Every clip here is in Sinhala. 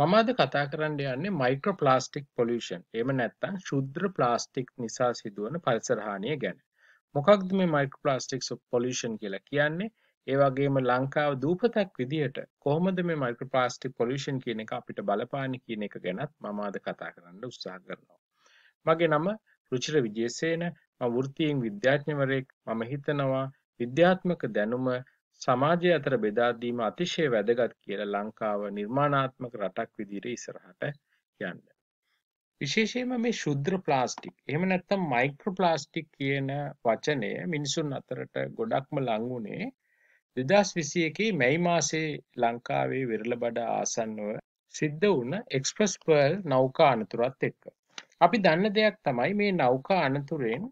මම අද කතා කරන්න යන්නේ මයික්‍රෝ ප්ලාස්ටික් පොලියුෂන්. එහෙම නැත්නම් ශුද්‍ර ප්ලාස්ටික් නිසා සිදුවන පරිසර හානිය ගැන. මොකක්ද මේ මයික්‍රෝ ප්ලාස්ටික්ස් ඔෆ් පොලියුෂන් කියලා කියන්නේ? ඒ වගේම ලංකාව දූපතක් විදියට කොහොමද මේ මයික්‍රෝ ප්ලාස්ටික් පොලියුෂන් කියන එක අපිට බලපාන්නේ කියන එක ගැනත් මම අද කතා කරන්න උත්සාහ කරනවා. මගේ නම රුචිර විජේසේන. මම වෘත්තියෙන් විද්‍යාඥවරයෙක්. මම හිතනවා විද්‍යාත්මක දැනුම සමාජය අතර බෙදා දීම අතිශය වැදගත් කියලා ලංකාව නිර්මාණාත්මක රටක් විදිහට ඉස්සරහට යන්න. විශේෂයෙන්ම මේ ශුද්‍ර ප්ලාස්ටික් එහෙම නැත්නම් මයික්‍රෝ ප්ලාස්ටික් කියන වචනය මිනිසුන් අතරට ගොඩක්ම ලං වුණේ 2021 මැයි මාසේ ලංකාවේ විරලබඩ ආසන්නව සිද්ධ වුණ එක්ස්ප්‍රස් පර්ල් නෞකා අනතුරත් එක්ක. අපි දන්න දෙයක් තමයි මේ නෞකා අනතුරෙන්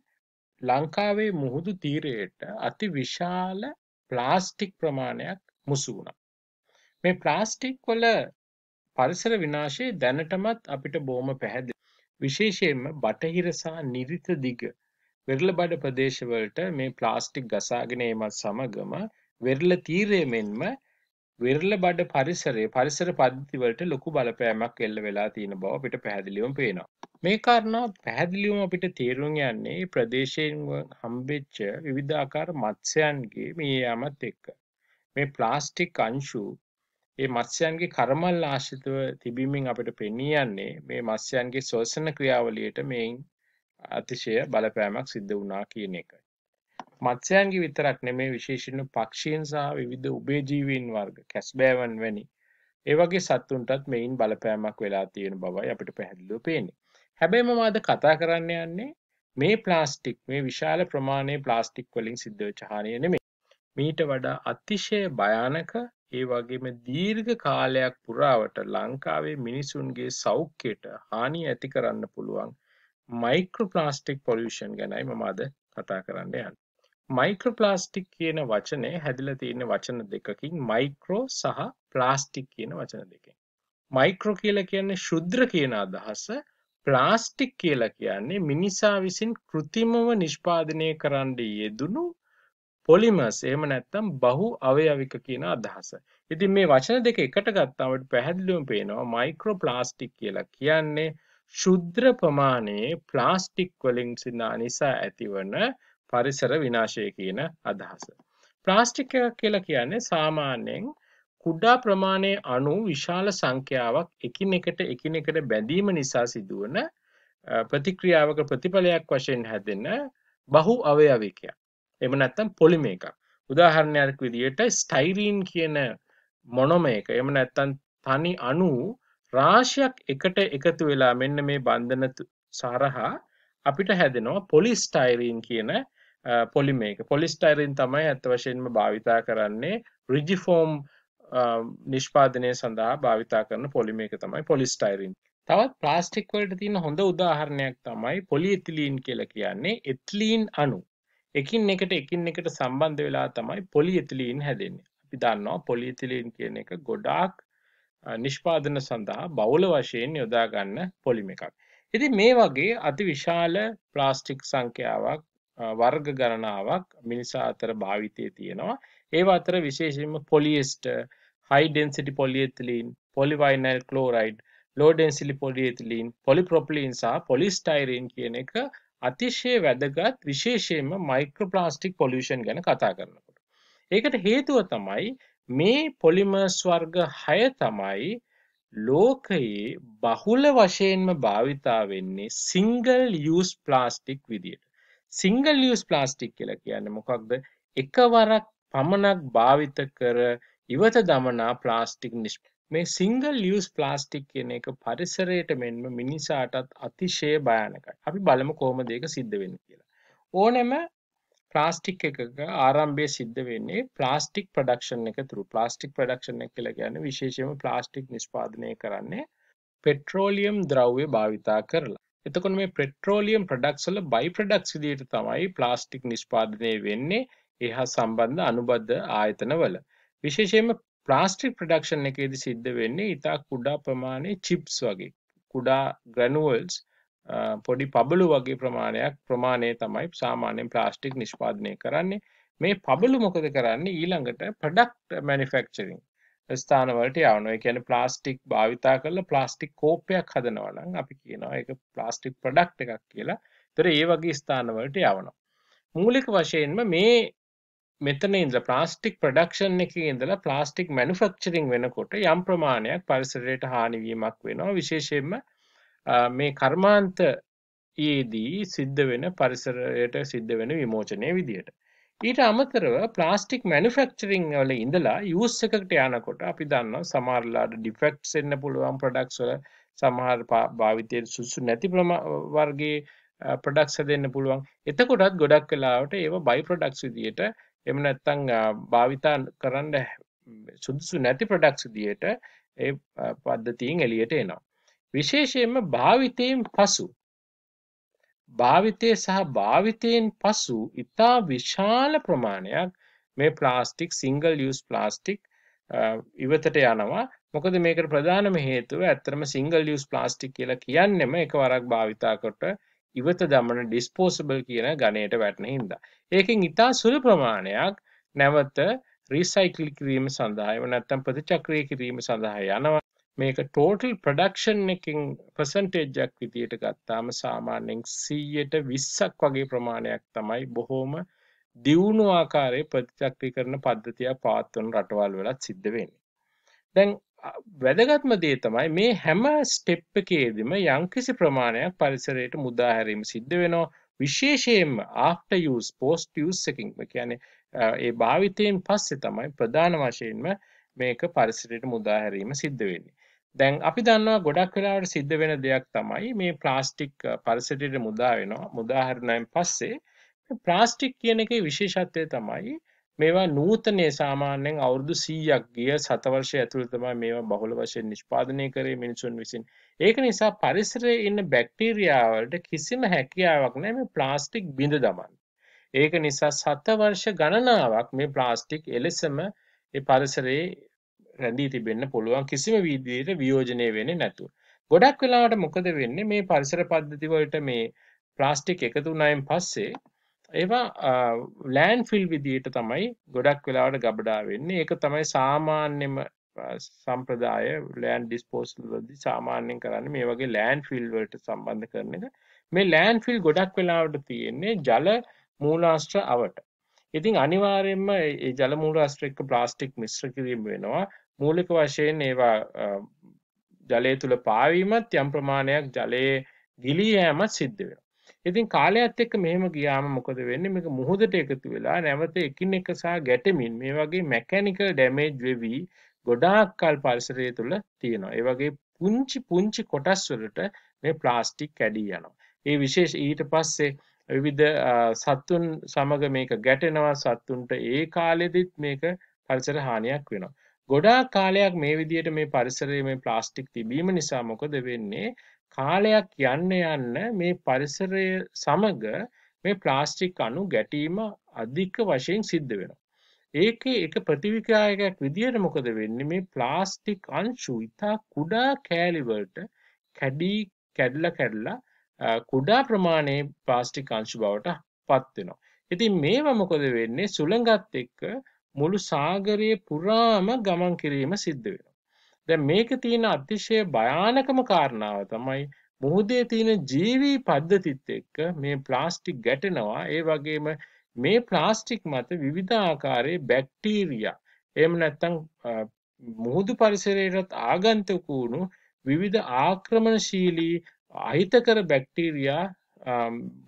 ලංකාවේ මුහුදු තීරයට අති විශාල ප්ලාස්ටික් ප්‍රමාණයක් මුසු වුණා. මේ ප්ලාස්ටික් වල පරිසර විනාශයේ දැනටමත් අපිට බොහොම පැහැදිලි. විශේෂයෙන්ම බටහිර සහ නිරිත දිග වෙරළ බඩ ප්‍රදේශවලට මේ ප්ලාස්ටික් ගසාගෙන ඒමත් සමගම වෙරළ තීරය මෙන්ම විරල බඩ පරිසරයේ පරිසර පද්ධතිවලට ලොකු බලපෑමක් එල්ල වෙලා තියෙන බව අපිට පැහැදිලිවම පේනවා. මේ කාරණා පැහැදිලිවම අපිට තේරුම් යන්නේ ප්‍රදේශයෙන් හම්බෙච්ච විවිධාකාර මත්ස්‍යයන්ගේ මේ යාමත් එක්ක. මේ ප්ලාස්ටික් අංශු ඒ මත්ස්‍යයන්ගේ කර්මල් ආශ්‍රිතව තිබීමෙන් අපිට පෙනී යන්නේ මේ මත්ස්‍යයන්ගේ ශෝෂණ ක්‍රියාවලියට මේන් අතිශය බලපෑමක් සිද්ධ වුණා කියන එකයි. මත්ස්‍යයන්ගේ විතරක් නෙමේ විශේෂයෙන්ම පක්ෂීන් සහ විවිධ උභයජීවීන් වර්ග කැස්බෑවන් වැනි ඒ වගේ සත්තුන්ටත් මෙයින් බලපෑමක් වෙලා තියෙන බවයි අපිට පැහැදිලිව පේන්නේ. හැබැයි මම අද කතා කරන්න යන්නේ මේ ප්ලාස්ටික් මේ විශාල ප්‍රමාණයේ ප්ලාස්ටික් වලින් සිද්ධ වෙච්ච හානිය නෙමෙයි. මීට වඩා අතිශය භයානක ඒ වගේම දීර්ඝ කාලයක් පුරාවට ලංකාවේ මිනිසුන්ගේ සෞඛ්‍යයට හානි ඇති කරන්න පුළුවන් මයික්‍රෝ ප්ලාස්ටික් පොලියුෂන් ගැනයි මම අද කතා කරන්න යන්නේ. මයික්‍රොප්ලාස්ටික් කියන වචනය හැදිලා තියෙන වචන දෙකකින් මයික්‍රෝ සහ ප්ලාස්ටික් කියන වචන දෙකෙන්. මයික්‍රෝ කියලා කියන්නේ ශුද්‍ර කියන අදහස ප්ලාස්ටික් කියලා කියන්නේ මිනිසා විසින් කෘතිමව නිෂ්පාදනය කරන්න යෙදුණු පොලිමස් එහෙම නැත්නම් බහු අවයවික කියන අදහස. ඉතින් මේ වචන දෙක එකට ගත්තාම අපිට පැහැදිලිවම පේනවා මයික්‍රෝ ප්ලාස්ටික් කියලා කියන්නේ ශුද්‍ර ප්‍රමාණයේ ප්ලාස්ටික් වලින් සිනා නිසා ඇතිවන පරිසර විනාශය කියන අදහස. ප්ලාස්ටික කියලා කියන්නේ සාමාන්‍යයෙන් කුඩා ප්‍රමාණයේ අණු විශාල සංඛ්‍යාවක් එකිනෙකට එකිනෙකට බැඳීම නිසා සිදුවන ප්‍රතික්‍රියාවක ප්‍රතිඵලයක් වශයෙන් හැදෙන බහු අවයවිකයක්. එහෙම නැත්නම් පොලිම එකක්. උදාහරණයක් විදිහට ස්ටයිරීන් කියන මොනොම එක. එහෙම නැත්නම් තනි අණු රාශියක් එකට එකතු වෙලා මෙන්න මේ බන්ධන සරහා අපිට හැදෙනවා පොලිස්ටයිරීන් කියන පොලි මේක පොලිස්ටයිරින් තමයි ඇත්ත වශයෙන්ම භාවිතා කරන්නේ රිජිෆෝම් නිෂ්පාදනය සඳහා භාවිතා කරන පොලිමේක තමයි පොලිස්ටයිරින් තවත් ප්ලාස්ටික්වලට තියෙන හොඳ උදාහරණයක් තමයි පොලිඉතිලීන් කියලා කියන්නේ එත්ලීන් අනු එකින් එකට එකින් එකට සම්බන්ධ වෙලා තමයි පොලිඉතිලීන් හැදෙන්නේ අපි දන්නවා පොලිඉතිලීන් කියන එක ගොඩාක් නිෂ්පාදන සඳහා බවුල වශයෙන් යොදාගන්න පොලිම එකක්. ඉතින් මේ වගේ අති විශාල ප්ලාස්ටික් සංඛ්‍යාවක් වර්ග ගණනාවක් මිනිසා අතර භාවිතය තියෙනවා ඒ අතර විශේෂෙන්ම පොලිස්ට හයිඩන්සිටි පොලියඇතිලීන් පොලිවයිනල් කලෝරයිඩ් ලෝඩන්සිලි පොලියඇතිලීන් පොලිපොපලීන් සහ පොලිස්ටයිරන් කියන එක අතිශය වැදගත් විශේෂයෙන්ම මයික්‍රපලාස්ටික් පොලිෂන් ගැන කතා කරනකොට. ඒකට හේතුව තමයි මේ පොලිමර්ස් වර්ග හය තමයි ලෝකයේ බහුල වශයෙන්ම භාවිතා වෙන්නේ සිංගල් යස් ප්ලාස්ටික් විදියට. සිංගල් ලියස් ප්ලාස්ටික් කියලා කියන්න මොකක්ද එකවරක් පමණක් භාවිත කර ඉවත දමනා ප්ලාස්ටික් නිෂ් මේ සිංගල් ලියස් ප්ලාස්ටික් කියන එක පරිසරයට මෙන්ම මිනිසාටත් අතිශය භයනකයි අපි බලම කෝම දෙක සිද්ධ වෙන්න කියලා ඕනෙම ප්ලාස්ටික් එකක ආරම්භය සිද්ධ වෙන්නේ ප්ලාස්ටික් ප්‍රඩක්ෂන් එක තුරු ප්ලාස්ටික් ප්‍රඩක්ෂන් එක කියලා කියන්නේ විශේෂයෙන්ම ප්ලාස්ටික් නිෂ්පාදනය කරන්නේ පෙට්‍රෝලියම් ද්‍රව්‍ය භාවිතා කරලා. එතකොට මේ පෙට්‍රෝලියම් ප්‍රොඩක්ට්ස් වල බයි ප්‍රොඩක්ට්ස් විදිහට තමයි ප්ලාස්ටික් නිෂ්පාදනය වෙන්නේ ඒ හා සම්බන්ධ අනුබද්ධ ආයතනවල. විශේෂයෙන්ම ප්ලාස්ටික් ප්‍රඩක්ෂන් එකේද සිද්ධ වෙන්නේ ඉතා කුඩා ප්‍රමාණය චිප්ස් වගේ කුඩා ග්‍රැනුවල්ස් පොඩි පබලු වගේ ප්‍රමාණයක් ප්‍රමාණය තමයි සාමාන්‍යෙන් ප්ලාස්ටික් නිෂ්පාදනය කරන්නේ මේ පබලු මොකද කරන්නේ ඊළඟට ප්‍රඩක්් මනිෆෙක්චරින් ස්ථානවලට යවන එක කියන්නේ ප්ලාස්ටික් භාවිතා කරලා ප්ලාස්ටික් කෝපයක් හදනවා නම් අපි කියනවා ඒක ප්ලාස්ටික් ප්‍රොඩක්ට් එකක් කියලා. ඒතර ඒ වගේ ස්ථානවලට යවනවා. මූලික වශයෙන්ම මේ මෙතන ඉඳලා ප්ලාස්ටික් ප්‍රොඩක්ෂන් එකේ ඉඳලා ප්ලාස්ටික් මැනුෆැක්චරින් වෙනකොට යම් ප්‍රමාණයක් පරිසරයට හානි වීමක් වෙනවා. විශේෂයෙන්ම මේ කර්මාන්තයේදී සිද්ධ වෙන පරිසරයට සිද්ධ වෙන විමෝචනයේ විදියට. ඊට අමතරව ප්ලාස්ටික් මැනුෆැක්චරින් වල ඉඳලා යූස් එකකට යනකොට අපි දන්නවා සමහරලාට ඩිෆෙක්ට්ස් එන්න පුළුවන් ප්‍රොඩක්ට්ස් වල සමහර භාවිතයේ සුසු නැති වර්ගයේ ප්‍රොඩක්ට්ස් හදෙන්න පුළුවන්. එතකොටත් ගොඩක් වෙලාවට ඒව බයි ප්‍රොඩක්ට්ස් විදියට එහෙම නැත්නම් භාවිතා කරන්න සුදුසු නැති ප්‍රොඩක්ට්ස් විදියට ඒ පද්ධතියෙන් එළියට එනවා. විශේෂයෙන්ම භාවිතයෙන් පසු භාවිතය සහ භාවිතයෙන් පසු ඉතා විශාල ප්‍රමාණයක් මේ ප්ලාස්ටික් සිංගල් යස් ප්ලාස්ටික් ඉවතට යනවා මොකද මේක ප්‍රධානම හේතුව ඇත්තරම සිංගල් යස් ප්ලාස්ටික් කියලා කියන්නෙම එක වරක් භාවිතාකොට ඉවත දමන ඩිස්පෝසබල් කියන ගණයට වැටන හින්දා. ඒකෙන් ඉතා සුළු ප්‍රමාණයක් නැවත රිසයිකල් කිරීම සඳහා එව නැත්තම් ප්‍රතිචක්‍රය කිරීම සඳහා යනවා මේක ටෝටල් ප්‍රඩක්ෂන් එකින් ප්‍රසන්ටේජ්ජක් විදියට ගත්තාම සාමාන්‍යෙන් සීයට විස්සක් වගේ ප්‍රමාණයක් තමයි බොහෝම දියුණු ආකාරය ප්‍රතිචක්ති කරන පද්ධතිය පාත්වන රටවල් වෙලත් සිද්ධ වෙන්නේ. දැන් වැදගත්ම දේ තමයි මේ හැම ස්ටෙප් එකේදීම යම්කිසි ප්‍රමාණයක් පරිසරයට මුදා හැරීම සිද්ධ වෙනවා. විශේෂයෙන්ම after use post use එකකින් කියන්නේ ඒ භාවිතයෙන් පස්සේ තමයි ප්‍රධාන වශයෙන්ම මේක පරිසරයට මුදා හැරීම සිද්ධ වෙන්නේ. දැන් අපි දන්නවා ගොඩක් වෙලාවට සිද්ධ වෙන දෙයක් තමයි මේ ප්ලාස්ටික් පරිසරයට මුදා වෙනවා මුදාහරණයෙන් පස්සේ ප්ලාස්ටික් කියන එකේ විශේෂත්වය තමයි මේවා නූතනයේ සාමාන්‍යයෙන් අවුරුදු 100ක් ගිය සතවර්ෂය ඇතුළත තමයි මේවා බහුල වශයෙන් නිෂ්පාදනය කරේ මිනිසුන් විසින්. ඒක නිසා පරිසරයේ ඉන්න බැක්ටීරියා වලට කිසිම හැකියාවක් නැහැ මේ ප්ලාස්ටික් බිඳ දමන්න. ඒක නිසා සතවර්ෂ ගණනාවක් මේ ප්ලාස්ටික් එලෙසම ඒ පරිසරයේ රැඳී තිබෙන්න පුළුවන් කිසිම විදිහට වියෝජනය වෙන්නේ නැතුව. ගොඩක් වෙලාවට මොකද වෙන්නේ මේ පරිසර පද්ධති වලට මේ ප්ලාස්ටික් එකතු වුණායින් පස්සේ ඒවා ලෑන්ඩ් ෆිල් විදිහට තමයි ගොඩක් වෙලාවට ගබඩා වෙන්නේ. ඒක තමයි සාමාන්‍යම සම්ප්‍රදාය ලෑන්ඩ් ඩිස්පෝසල් වලදී සාමාන්‍යයෙන් කරන්නේ මේ වගේ ලෑන්ඩ් ෆිල් වලට සම්බන්ධ කරන එක. මේ ලෑන්ඩ් ෆිල් ගොඩක් වෙලාවට තියෙන්නේ ජල මූලාශ්‍ර අවට. ඉතින් අනිවාර්යයෙන්ම ඒ ජල මූලාශ්‍ර එක්ක ප්ලාස්ටික් මිශ්‍ර කිරීම වෙනවා. මූලික වශයෙන් ඒවා ජලය තුළ පාවීමත් යම් ප්‍රමාණයක් ජලයේ ගිලියෑමත් සිද්ධ වෙන. ඉතින් කාලයක්ත් එක්ක මෙහෙම ගියාම මොකද වෙන්න මේක මුහොදට එකතු වෙලා නැවත එකින් එකසා ගැටමින් මේ වගේ මැකැනිකල් ඩැමේජ් වෙවී ගොඩාක් කල් පරිසරය තුළ තියෙනවා. ඒ වගේ පුංචි පුංචි කොටස් වලට මේ ප්ලාස්ටික් කැඩී යනවා. ඒ විශේෂ ඊට පස්සේ විවිධ සත්තුන් සමග මේක ගැටෙනවා සත්තුන්ට ඒ කාලෙදිත් මේක පරිසර හානියක් වෙනවා. ගොඩාක් කාලයක් මේ විදිහට මේ පරිසරයේ මේ ප්ලාස්ටික් තිබීම නිසා මොකද වෙන්නේ කාලයක් යන්න යන්න මේ පරිසරය සමග මේ ප්ලාස්ටික් අණු ගැටීම අධික වශයෙන් සිද්ධ වෙනවා. ඒකේ එක ප්‍රතිවිකායකයක් විදිහට මොකද වෙන්නේ මේ ප්ලාස්ටික් අංශු ඉතා කුඩා කෑලි වලට කැඩී කැඩලා කැඩලා කුඩා ප්‍රමාණයේ ප්ලාස්ටික් අංශු බවට පත් වෙනවා. ඉතින් මේවා මොකද වෙන්නේ සුළඟත් එක්ක මුළු සාගරය පුරාම ගමන් කිරීම සිද්ධ වෙන. දැ මේක තියෙන අතිශය භයානකම කාරණාව තමයි මුහුදේ තියෙන ජීවී පද්ධතිත් එක්ක මේ ප්ලාස්ටික් ගැටෙනවා ඒ වගේම මේ ප්ලාස්ටික් මත විවිධාකාරයේ බැක්ටීරියා එම නැත්තං මුහුදු පරිසරයටත් ආගන්තක වුණු විවිධ ආක්‍රමණශීලී අහිතකර බැක්ටීරයා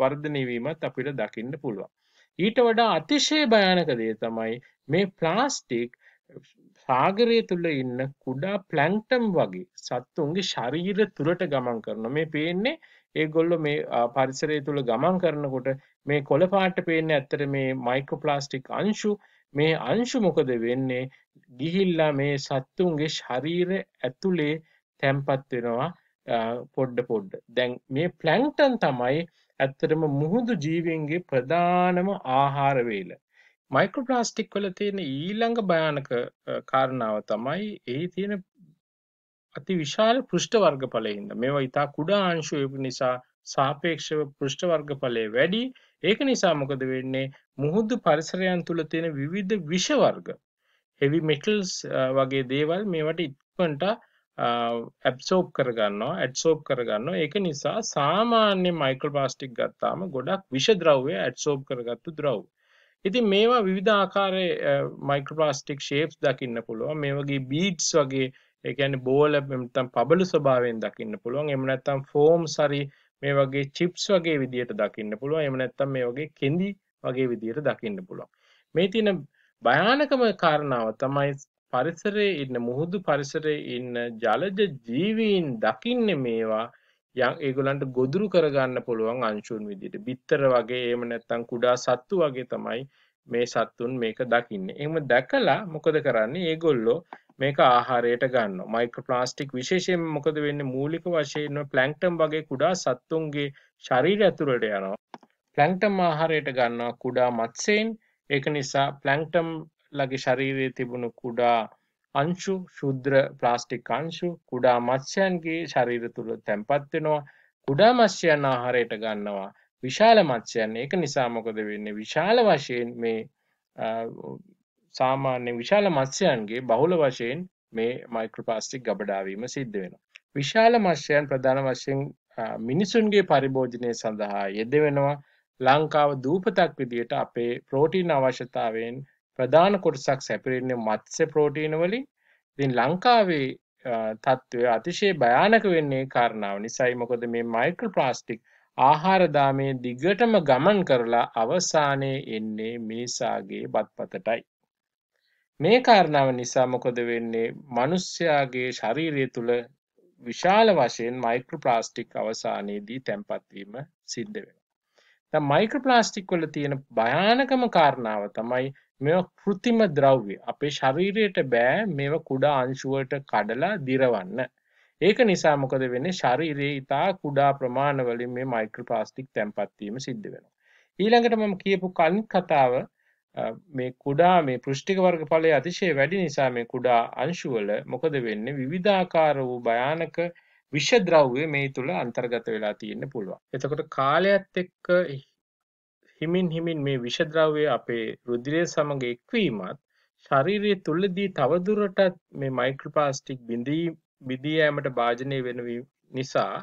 වර්ධනයවීමත් අපිට දකින්න පුළුවන්. ඊට වඩා අතිශය භයානක දේ තමයි මේ ප්ලාස්ටික් සාගරය තුළ ඉන්න කුඩා ප්ලැන්ක්ටම් වගේ සත්තුන්ගේ ශරීර තුළට ගමන් කරන මේ පේන්නේ ඒගොල්ලො මේ පරිසරය තුළ ගමන් කරනකොට මේ කොළ පාට පේන්න ඇත්තට මේ මයිකෝප්ලාස්ටික් අංශු මේ අංශු මොකද වෙන්නේ ගිහිල්ලා මේ සත්තුන්ගේ ශරීර ඇතුළේ තැම්පත් වෙනවා පොඩ්ඩ පොඩ්ඩ දැන් මේ ප්ලැන්ක්ටන් තමයි ඇත්තටම මුහුදු ජීවීන්ගේ ප්‍රධානම ආහාර වේල. මයික්‍රොප්ලාස්ටික් වල තියෙන ඊළඟ භයානක කාරණාව තමයි එහි තියෙන අති විශාල පෘෂ්ඨ වර්ග ඵලයෙන්ද මේවා ඉතා කුඩා අංශු නිසා සාපේක්ෂව පෘෂ්ඨ වර්ග ඵලය වැඩි. ඒක නිසා මොකද වෙන්නේ මුහුදු පරිසරයන් තුල තියෙන විවිධ විෂ වර්ග හෙවි මෙටල්ස් වගේ දේවල් මේවට ඉක්මනට ඇබ්සෝප් කරගන්නවා ඇඩ්සෝප් කරගන්නවා ඒක නිසා සාමාන්‍ය මයිකල්පලාස්ටික් ගත්තාම ගොඩක් විෂ ද්‍රව්‍ය ඇඩ්සෝප් කරගත්තු ද්‍රව්‍ය. ඉතින් මේවා විවිධ ආකාරයේ මයිකල්පලාස්ටික් ෂේප්ස් දකින්න පුළුවන්. මේ වගේ බීඩ්ස් වගේ ඒ කියන්නේ බෝල නැත්නම් පබළු ස්වභාවයෙන් දකින්න පුළුවන්. එහෙම නැත්නම් ෆෝම්ස් හරි මේ වගේ චිප්ස් වගේ විදියට දකින්න පුළුවන්. එහෙම නැත්නම් මේ වගේ කෙඳි වගේ විදියට දකින්න පුළුවන්. මේ තියෙන භයානකම කාරණාව තමයි පරිසරයේ ඉන්න මුහුදු පරිසරයේ ඉන්න ජලජ ජීවීන් දකින්නේ මේවා යම් ඒගොල්ලන්ට ගොදුරු කරගන්න පුළුවන් අංශුන් විදිහට. බිත්තර වගේ එහෙම නැත්නම් කුඩා සත්තු වගේ තමයි මේ සත්තුන් මේක දකින්නේ. එහෙම දැකලා මොකද කරන්නේ? ඒගොල්ලෝ මේක ආහාරයට ගන්නවා. මයික්‍රොප්ලාස්ටික් විශේෂයෙන් මොකද වෙන්නේ? මූලික වශයෙන්ම ප්ලැන්ක්ටන් වගේ කුඩා සත්තුන්ගේ ශරීර ඇතුළට යනවා. ප්ලැන්ක්ටන් ආහාරයට ගන්නවා කුඩා මත්ස්‍යයන්. ඒක නිසා ප්ලැන්ක්ටන් ලගේ ශරීරයේ තිබුණු කුඩා අංශු ශුද්‍ර ප්ලාස්ටික් අංශු කුඩා මත්ස්‍යයන්ගේ ශරීර තුළ තැන්පත් වෙනවා කුඩා මත්ස්‍යයන් ආහාරයට ගන්නවා විශාල මත්ස්‍යයන් ඒක නිසා මොකද වෙන්නේ විශාල වශයෙන් මේ සාමාන්‍ය විශාල මත්ස්‍යයන්ගේ බහුල වශයෙන් මේ මයික්‍රපලාස්ටික් ගබඩාවීම සිද්ධ වෙනවා විශාල මත්ස්‍යයන් ප්‍රධාන වශයෙන් මිනිසුන්ගේ පරිභෝජනය සඳහා යෙදවෙනවා ලංකාව දූපතක් විදියට අපේ ප්‍රෝටීන් අවශ්‍යතාවයෙන් ප්‍රධාන කොටසක් සැපිරෙන්නේ මත්ස්‍ය ප්‍රෝටීන වලින්. ඉතින් ලංකාවේ තත්ත්වය අතිශය භයානක වෙන්නේ කාරණාව නිසයි මොකද මේ මයික්‍රෝ ප්ලාස්ටික් ආහාරදාමේ දිගටම ගමන් කරලා අවසානයේ එන්නේ මිනිසාගේ බත්පතටයි. මේ කාරණාව නිසා මොකද වෙන්නේ මිනිස්යාගේ ශරීරය තුළ විශාල වශයෙන් මයික්‍රෝ ප්ලාස්ටික් අවසානයේදී තැම්පත් වීම සිද්ධ වෙනවා. දැන් මයික්‍රෝ ප්ලාස්ටික් වල තියෙන භයානකම කාරණාව තමයි මේවා කෘතිම ද්‍රව්‍ය. අපේ ශරීරයට බෑ මේවා කුඩා අංශුවට කඩලා දිරවන්න. ඒක නිසා මොකද වෙන්නේ? ශරීරයේ ඊටා කුඩා ප්‍රමාණ වලින් මේ මයික්‍රෝප්ලාස්ටික් තැම්පත් වීම සිද්ධ වෙනවා. ඊළඟට මම කියපු කලින් කතාව මේ කුඩා මේ පෘෂ්ටික වර්ග ඵලයේ අතිශය වැඩි නිසා මේ කුඩා අංශු වල මොකද වෙන්නේ? විවිධාකාර වූ භයානක විෂ ද්‍රව්‍ය මේ තුල අන්තර්ගත වෙලා තියෙන්න පුළුවන්. එතකොට කාලයත් එක්ක හිමින් හිමින් මේ විෂද්‍රව්‍ය අපේ රුධිරය සමග එක්වීමත් ශරීරය තුලදී තවදුරටත් මේ මයික්‍රෝප්ලාස්ටික් බිඳී බිඳී යෑමට භාජනය වෙන නිසා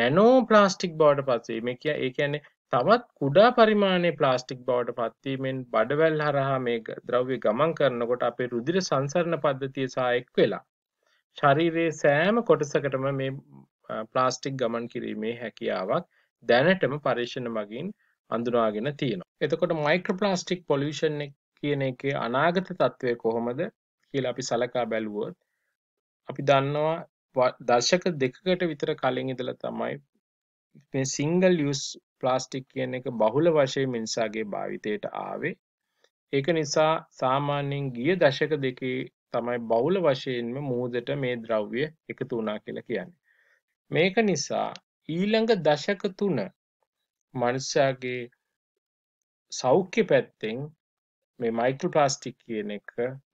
නැනෝ ප්ලාස්ටික් බවට පත්වීම. ඒ කියන්නේ ඒ කියන්නේ තවත් කුඩා පරිමාණයේ ප්ලාස්ටික් බවට පත්වීමෙන් බඩවැල් හරහා මේ ද්‍රව්‍ය ගමන් කරනකොට අපේ රුධිර සංසරණ පද්ධතිය සහ එක් වෙලා ශරීරයේ සෑම කොටසකටම මේ ප්ලාස්ටික් ගමන් කිරීමේ හැකියාවක් දැනටම පරීක්ෂණ මගින් අඳුනාගෙන තියෙනවා. එතකොට මයික්‍රප්ලාස්ටික් පොලිෂන් කියන එකේ අනාගත තත්ත්වය කොහොමද කියලා අපි සලකා බැලුවොත් අපි දන්නවා දර්ශක දෙකකට විතර කලින් ඉඳලා තමයි මේ සිංගල් යස් ප්ලාස්ටික් කියන එක බහුල වශයෙන් මිනිසාගේ භාවිතයට ආවේ. ඒක නිසා සාමාන්‍යයෙන් ගිය දශක දෙකේ තමයි බහුල වශයෙන්ම මුහුදට මේ ද්‍රව්‍ය එකතු වුණා කියලා කියන්නේ. මේක නිසා ඊළඟ දශක තුන මනුස්සයාගේ සෞඛ්‍ය පැත්තෙන් මේ මයිකල් ප්ලාස්ටික් කියන එක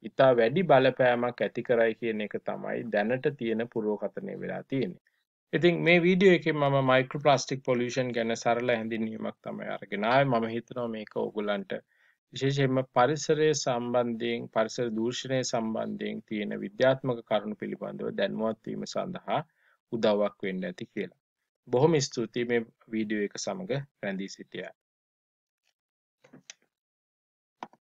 ඉතා වැඩි බලපෑමක් ඇති කරයි කියන එක තමයි දැනට තියෙන පුරෝකතනය වෙලා තියෙන්නේ. ඉතින් මේ වීඩියෝ එකේ මම මයිකල් ප්ලාස්ටික් පොලියුෂන් ගැන සරල හැඳින්වීමක් තමයි අරගෙන ආවේ. මම හිතනවා මේක ඕගොල්ලන්ට විශේෂයෙන්ම පරිසරය සම්බන්ධයෙන් පරිසර දූෂණය සම්බන්ධයෙන් තියෙන විද්‍යාත්මක කරුණු පිළිබඳව දැනුවත් වීම සඳහා උදව්වක් වෙන්න ඇති කියලා. බොහොම ස්තුතියි මේ වීඩියෝ එක සමග රැඳී සිටියා